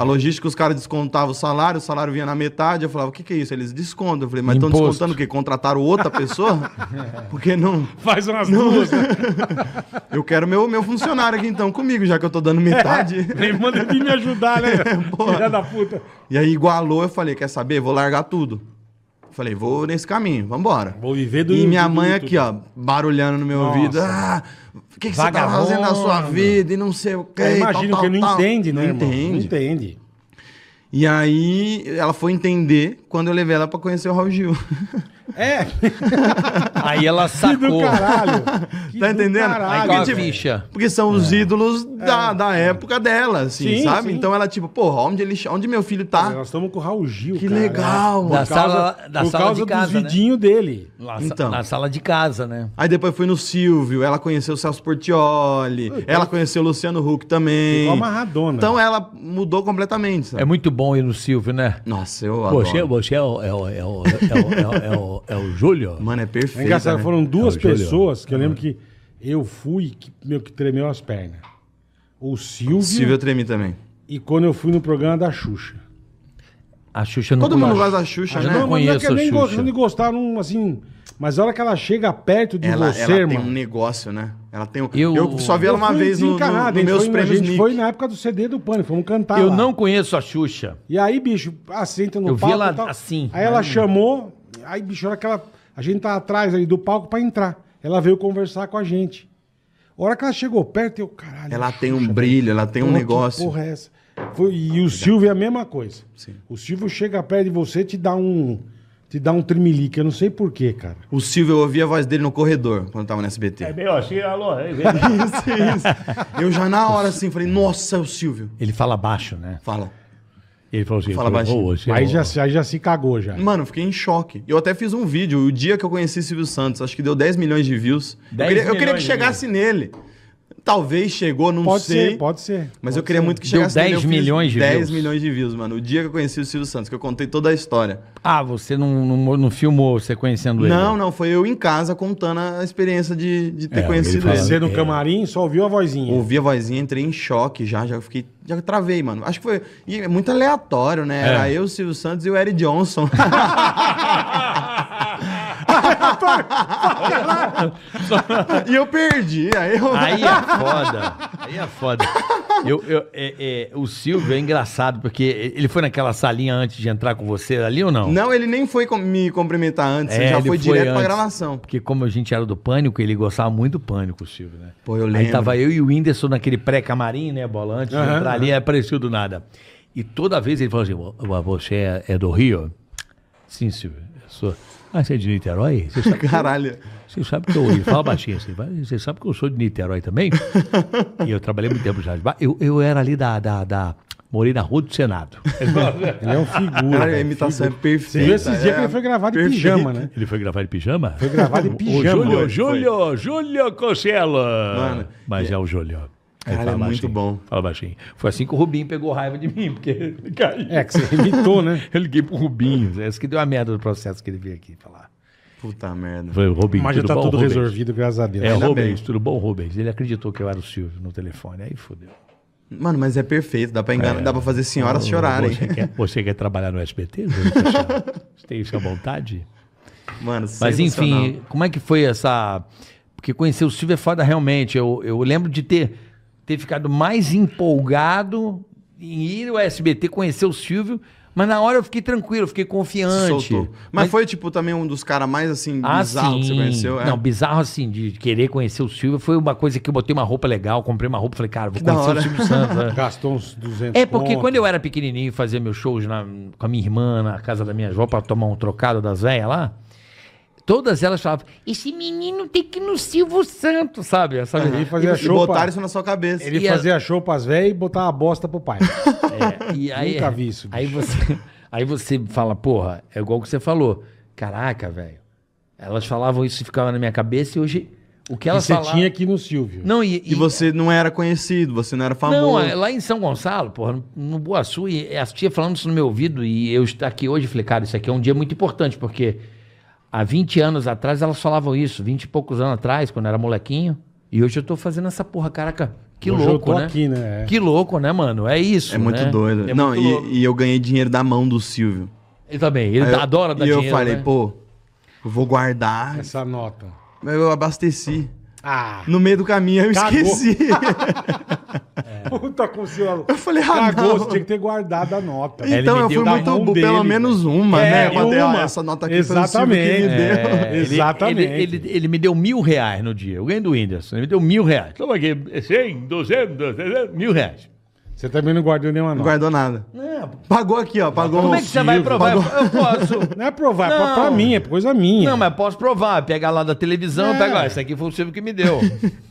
A logística, os caras descontavam o salário, o salário vinha na metade. Eu falava, o que, que é isso? Eles descontam. Eu falei, mas estão descontando o quê? Contrataram outra pessoa? Porque não. Faz umas não... duas. Né? eu quero meu, meu funcionário aqui então comigo, já que eu tô dando metade. É, manda vir me ajudar, né? Filha da puta. E aí igualou, eu falei, quer saber? Vou largar tudo. Falei, vou nesse caminho, vambora. Vou viver do E minha do, mãe do, aqui, ó, barulhando no meu Nossa. ouvido. Ah, o que, que você tá fazendo na sua vida? E não sei o que. Imagino tal, que tal. Né, não entende, né? Não irmão? entende. Não entende. E aí ela foi entender quando eu levei ela para conhecer o Raul Gil. É. Aí ela sacou. Que do caralho. Que tá entendendo? Caralho. Aí porque, tipo, porque são os é. ídolos da, é. da época dela, assim, sim, sabe? Sim. Então ela, tipo, porra, onde, ele, onde meu filho tá? nós estamos com o Raul Gil, Que cara, legal. mano. Da por sala, da por sala causa de casa, dos né? dele. então. Na sala de casa, né? Aí depois fui no Silvio, ela conheceu o Celso Portioli, Ui, ela conheceu o Luciano Huck também. Igual Maradona. Então ela mudou completamente, sabe? É muito bom ir no Silvio, né? Nossa, eu Poxa, adoro. Eu, você é, é, é, é o, é o, é o, é o, é o, Júlio? Mano, é perfeito. Engraçado, né? foram duas pessoas que eu lembro ah. que eu fui que, meu, que tremeu as pernas. O Silvio. Silvio eu tremi também. E quando eu fui no programa da Xuxa. A Xuxa não Todo mundo gosta da Xuxa, né? Não, conheço não, não, nem gostaram, assim. Mas a hora que ela chega perto de ela, você, ela tem um negócio, né? Ela tem um... eu, eu só vi ela uma vez no, no, no meus foi, foi na época do CD do Pânico, fomos cantar Eu lá. não conheço a Xuxa. E aí, bicho, assenta no eu palco... Eu vi ela tal. assim. Aí ela né? chamou, aí, bicho, a hora que ela... A gente tá atrás ali do palco para entrar. Ela veio conversar com a gente. A hora que ela chegou perto, eu, caralho... Ela Xuxa, tem um brilho, ela tem um negócio. porra é essa? Foi, e o Silvio é a mesma coisa. Sim. O Silvio chega perto de você, te dá um te dá um tremelique. Eu não sei porquê, cara. O Silvio, eu ouvi a voz dele no corredor quando tava no SBT. É bem, ó, achei, alô. É isso, isso. Eu já na hora assim falei, nossa, é o Silvio. Ele fala baixo, né? Fala. Ele falou assim, fala baixo. hoje aí, já, aí já se cagou já. Mano, fiquei em choque. Eu até fiz um vídeo o dia que eu conheci Silvio Santos, acho que deu 10 milhões de views. 10 eu, queria, eu queria que chegasse nele talvez chegou, não pode sei. Ser, pode ser. Mas pode eu queria ser. muito que chegasse. Deu 10 milhões de 10 views. 10 milhões de views, mano. O dia que eu conheci o Silvio Santos, que eu contei toda a história. Ah, você não, não, não filmou você conhecendo ele? Não, não. Foi eu em casa contando a experiência de, de ter é, conhecido ele. Você no é. camarim só ouviu a vozinha? Ouvi a vozinha, entrei em choque já, já fiquei já travei, mano. Acho que foi. E é muito aleatório, né? É. Era eu, Silvio Santos e o Eric Johnson. e eu perdi. Aí, eu... aí é foda. Aí é foda. Eu, eu, é, é, o Silvio é engraçado, porque ele foi naquela salinha antes de entrar com você ali ou não? Não, ele nem foi com, me cumprimentar antes, é, ele já foi, foi direto antes, pra gravação. Porque como a gente era do Pânico, ele gostava muito do Pânico, o Silvio, né? Pô, eu lembro. Aí tava eu e o Whindersson naquele pré-camarim, né, bola, antes uhum, de entrar uhum. ali, apareceu é do nada. E toda vez ele falou assim, você é, é do Rio? Sim, Silvio, eu sou... Ah, você é de Niterói? Você sabe Caralho. você sabe que eu. Fala baixinho assim. Você sabe que eu sou de Niterói também? e eu trabalhei muito tempo já. Eu, eu era ali da, da, da Morei na Rua do Senado. ele é um figura. Cara, a imitação é figura. é perfeita. E esses dias que ele foi gravado de pijama, né? Ele foi gravado de pijama? Foi gravado de pijama. O Júlio, Júlio, Júlio Cosselo. Mas é, é o Júlio. Aí Cara, é muito bom. Fala baixinho. Foi assim que o Rubinho pegou raiva de mim, porque ele caiu. É, que você imitou, né? eu liguei pro Rubinho. É isso que deu a merda do processo que ele veio aqui falar. Puta merda. Foi, Rubinho, Mas já tá bom, tudo Rubens? resolvido, graças a Deus. É, Rubens, tudo bom, Rubens? Ele acreditou que eu era o Silvio no telefone, aí fodeu. Mano, mas é perfeito, dá pra enganar, é. dá pra fazer senhoras chorarem. Você quer, você quer, trabalhar no SBT? você tem isso à vontade? Mano, Mas enfim, como é que foi essa. Porque conhecer o Silvio é foda realmente. Eu, eu lembro de ter ter ficado mais empolgado em ir ao SBT, conhecer o Silvio. Mas na hora eu fiquei tranquilo, eu fiquei confiante. Soltou. Mas, mas, foi, tipo, também um dos caras mais, assim, ah, bizarro que você conheceu? É. Não, bizarro, assim, de querer conhecer o Silvio. Foi uma coisa que eu botei uma roupa legal, comprei uma roupa, falei, cara, vou conhecer o Silvio Santos. Né? Gastou uns 200 É, porque pontos. quando eu era pequenininho, fazia meus shows na, com a minha irmã, na casa da minha avó, pra tomar um trocado das velhas lá todas elas falavam, esse menino tem que ir no Silvio Santos, sabe? sabe? Ele fazia e, show. E botaram isso na sua cabeça. Ele e fazia a... show pras velhas e botava a bosta pro pai. É, e aí, Nunca vi isso. Aí você, aí você fala, porra, é igual o que você falou. Caraca, velho. Elas falavam isso e ficava na minha cabeça e hoje. O que elas e você falavam... tinha aqui no Silvio. Não, e, e, e... você não era conhecido, você não era famoso. Não, é, lá em São Gonçalo, porra, no Boaçu, e as tia falando isso no meu ouvido, e eu estar aqui hoje, falei, cara, isso aqui é um dia muito importante, porque há 20 anos atrás elas falavam isso, 20 e poucos anos atrás, quando era molequinho. E hoje eu tô fazendo essa porra, caraca. Que hoje louco, né? Aqui, né? É. Que louco, né, mano? É isso. É muito né? doido. É Não, muito e, e, eu ganhei dinheiro da mão do Silvio. Ele também, ele eu, adora dar e dinheiro. E eu falei, né? pô, eu vou guardar. Essa nota. Eu abasteci. Ah. No meio do caminho eu Cagou. esqueci. Puta Conselho. Eu falei, ah, Cagou, não. você tinha que ter guardado a nota. Então, eu fui muito bom, dele, pelo menos uma, é, né? Uma, uma. essa nota aqui Exatamente. Foi é, ele, Exatamente. Ele, ele, ele, ele, me deu mil reais no dia. Eu ganhei do Whindersson. Ele me deu mil reais. Toma aqui, 100, 200, 200, mil reais. Você também não guardou nenhuma nota. Não guardou nada. É, pagou aqui, ó. Pagou. Como é que você vai provar? Pagou... Eu posso. Não é provar, não. é pra, pra mim, é coisa minha. Não, mas posso provar. Pegar lá da televisão, é. pega lá. Esse aqui foi o Silvio que me deu.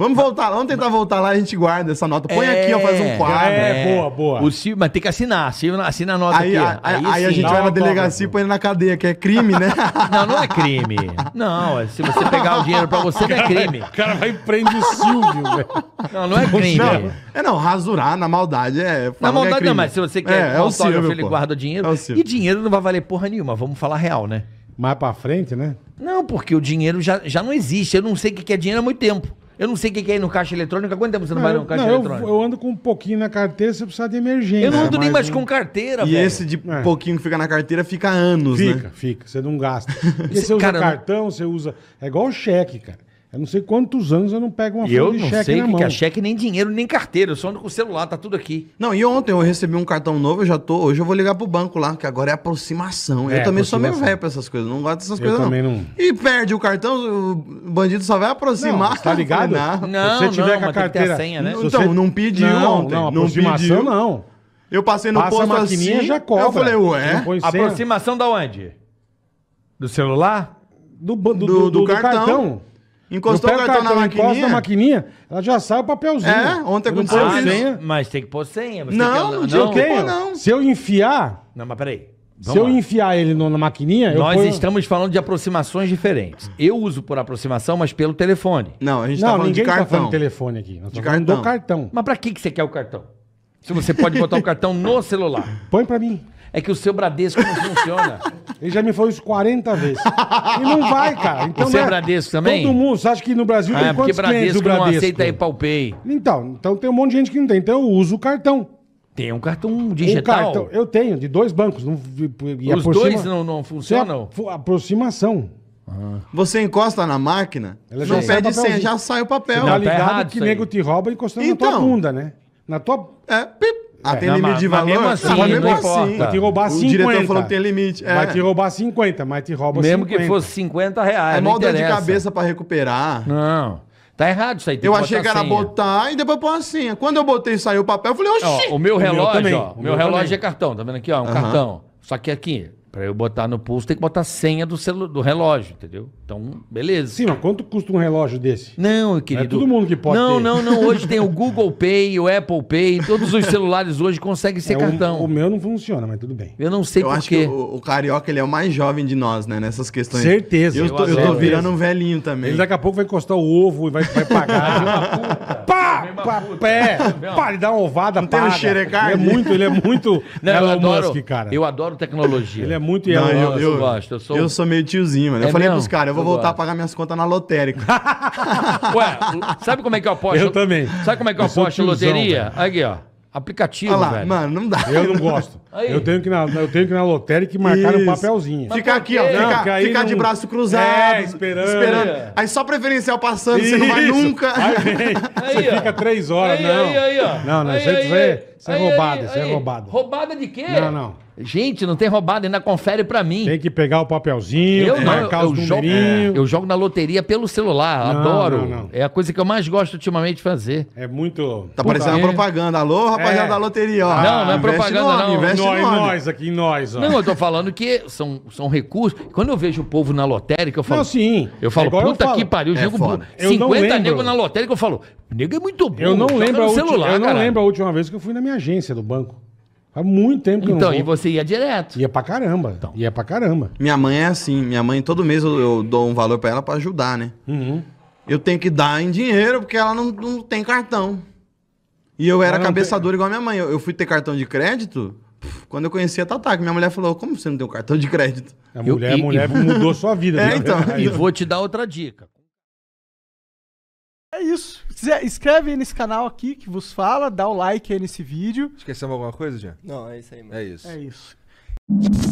Vamos voltar, vamos tentar voltar lá, a gente guarda essa nota. Põe é, aqui, ó, faz um é. quadro. É, é, é. boa, boa. O Silvio, mas tem que assinar, Silvio assina a nota aí, aqui. A, aí, aí a gente vai na delegacia e põe ele na cadeia, que é crime, né? Não, não é crime. Não, é, se você pegar o dinheiro pra você, não é crime. O cara vai empreender o Silvio, velho. Não, não é crime. Não, é não, rasurar na maldade é. Na maldade é crime. não, mas se você quer é, é o Silvio, ele pô. guarda o dinheiro. É o Silvio. E dinheiro não vai valer porra nenhuma, vamos falar real, né? Mais pra frente, né? Não, porque o dinheiro já, já não existe. Eu não sei o que é dinheiro há muito tempo. Eu não sei o que é ir no caixa eletrônico. quanto tempo você não, não vai no caixa não, eletrônico? Eu, eu, ando com um pouquinho na carteira, você precisa de emergência. Eu não ando nem mais um... com carteira, e velho. E esse de é. pouquinho que fica na carteira fica anos, fica, né? Fica, fica. Você não gasta. Porque você usa cara, cartão, você usa... É igual o cheque, cara. Eu não sei quantos anos eu não pego uma e folha de cheque na mão. Eu não sei que, é cheque, nem dinheiro, nem carteira. Eu só ando com o celular, tá tudo aqui. Não, e ontem eu recebi um cartão novo, eu já tô... Hoje eu vou ligar pro banco lá, que agora é aproximação. É, eu também aproximação. sou meio velho pra essas coisas, não gosto dessas eu coisas também não. não. E perde o cartão, o bandido só vai aproximar. Não, tá ligado? Não, não, se você tiver não, com a carteira... A senha, né? Então, você... não pediu não, ontem. Não, aproximação não. Pediu. não. Eu passei no Passa posto a assim, maquininha, assim, já cobra. eu falei, ué? Aproximação da onde? Do celular? Do, do, do, do, do cartão. Encostou o cartão, na maquininha. na maquininha, ela já sai o papelzinho. É, ontem eu não aconteceu isso. Ah, mas tem que pôr senha. Você não, que não, tem. Se eu enfiar... Não, mas peraí. Vamos se eu lá. enfiar ele no, na maquininha... Nós ponho... estamos falando de aproximações diferentes. Eu uso por aproximação, mas pelo telefone. Não, a gente está tá falando de cartão. Não, ninguém tá falando telefone aqui. Nós de cartão. do cartão. Mas para que, que você quer o cartão? Se você pode botar o cartão no celular. Põe para mim é que o seu Bradesco não funciona. Ele já me falou isso 40 vezes. E não vai, cara. Então, o seu né, Bradesco também? Todo mundo. Você acha que no Brasil ah, tem é quantos Bradesco clientes o Bradesco? não aceita aí Palpay. Então, então tem um monte de gente que não tem. Então eu uso o cartão. Tem um cartão digital? Um cartão, eu tenho, de dois bancos. Não, e Os aproxima, dois não, não funcionam? Aproximação. Ah. Você encosta na máquina, Ela não pede senha, já sai o papel. Você tá não, tá ligado que nego te rouba encostando então, na tua então. bunda, né? Na tua... É, pip, ah, tem é, limite de valor? Mesmo assim, mas mesmo não assim, importa. Vai te roubar o 50. O diretor falou que tem limite. É. Vai te roubar 50, mas te rouba mesmo 50. Mesmo que fosse 50 reais, É mó dor de cabeça pra recuperar. Não. Tá errado isso aí. Tem eu achei que era botar e depois pôr a senha. Quando eu botei e saiu o papel, eu falei, oxi! Ó, o meu relógio, o meu, ó, o meu, meu relógio também. é cartão, tá vendo aqui, ó? É um uh -huh. cartão. Só que aqui, para eu botar no pulso, tem que botar a senha do, do relógio, entendeu? Então, beleza. Sim, mas quanto custa um relógio desse? Não, querido. Não é todo mundo que pode Não, ter. não, não. Hoje tem o Google Pay, o Apple Pay. Todos os celulares hoje conseguem ser é, cartão. O, o, meu não funciona, mas tudo bem. Eu não sei eu por acho quê. Que o, o, Carioca, ele é o mais jovem de nós, né? Nessas questões. Certeza. Eu, eu tô, eu tô virando um velhinho também. Ele daqui a pouco vai encostar o ovo e vai, vai pagar. pra pé. Para de dar uma ovada, para. Tem um Ele é muito, ele é muito não, Elon adoro, Musk, cara. Eu adoro tecnologia. Ele é muito Elon Musk. Eu, eu, eu, gosto. Eu sou, eu sou meio tiozinho, mano. É eu falei mesmo? pros caras, eu vou eu voltar gosto. a pagar minhas contas na lotérica. Ué, sabe como é que eu aposto? Eu também. Sabe como é que eu, eu aposto tiozão, loteria? Velho. Aqui, ó. Aplicativo, Olha lá, velho. mano, não dá. Eu não gosto. Eu tenho que ir na, eu tenho que ir na lotérica e marcar um papelzinho. Ficar aqui, ó. Não, ficar de braço é, cruzado. É, esperando. esperando. Aí só preferencial passando, isso. você não vai nunca. Aí, aí, você ó. fica três horas, aí, não. Aí, aí, ó. Não, não, aí, aí, é isso é roubada, isso é roubada. Roubada de quê? Não, não. Gente, não tem roubada, ainda confere pra mim. Tem que pegar o papelzinho, eu marcar não, eu, eu jogo, é, eu jogo na loteria pelo celular, não, adoro. Não, não. É a coisa que eu mais gosto ultimamente de fazer. É muito... Tá parecendo uma é. propaganda. Alô, rapaziada é. da loteria, ó. Não, não é propaganda, nome, não. Investe nós, nome. nós aqui, em nós. Ó. Não, eu tô falando que são, são recursos. Quando eu vejo o povo na lotérica, eu falo... Não, sim. Eu falo, é puta eu falo. que pariu. É digo, 50 nego na lotérica, eu falo, o nego é muito bom. Eu não, lembro a, última, celular, eu não lembro a última vez que eu fui na minha agência do banco. Há muito tempo que eu Então, e você ia direto. Ia pra caramba. Então. Ia pra caramba. Minha mãe é assim. Minha mãe, todo mês eu, eu dou um valor pra ela pra ajudar, né? Uhum. Eu tenho que dar em dinheiro porque ela não, não tem cartão. E eu era Ela cabeçador igual a minha mãe. Eu, eu fui ter cartão de crédito quando eu conheci a Tatá, que minha mulher falou: Como você não tem um cartão de crédito? A Eu- mulher, a e- mudou sua vida. É, então. E vou te dar outra dica. É isso. Se inscreve aí nesse canal aqui que vos fala, dá o like aí nesse vídeo. Esqueceu alguma coisa, Jean? Não, é isso aí, mano. É isso. É isso.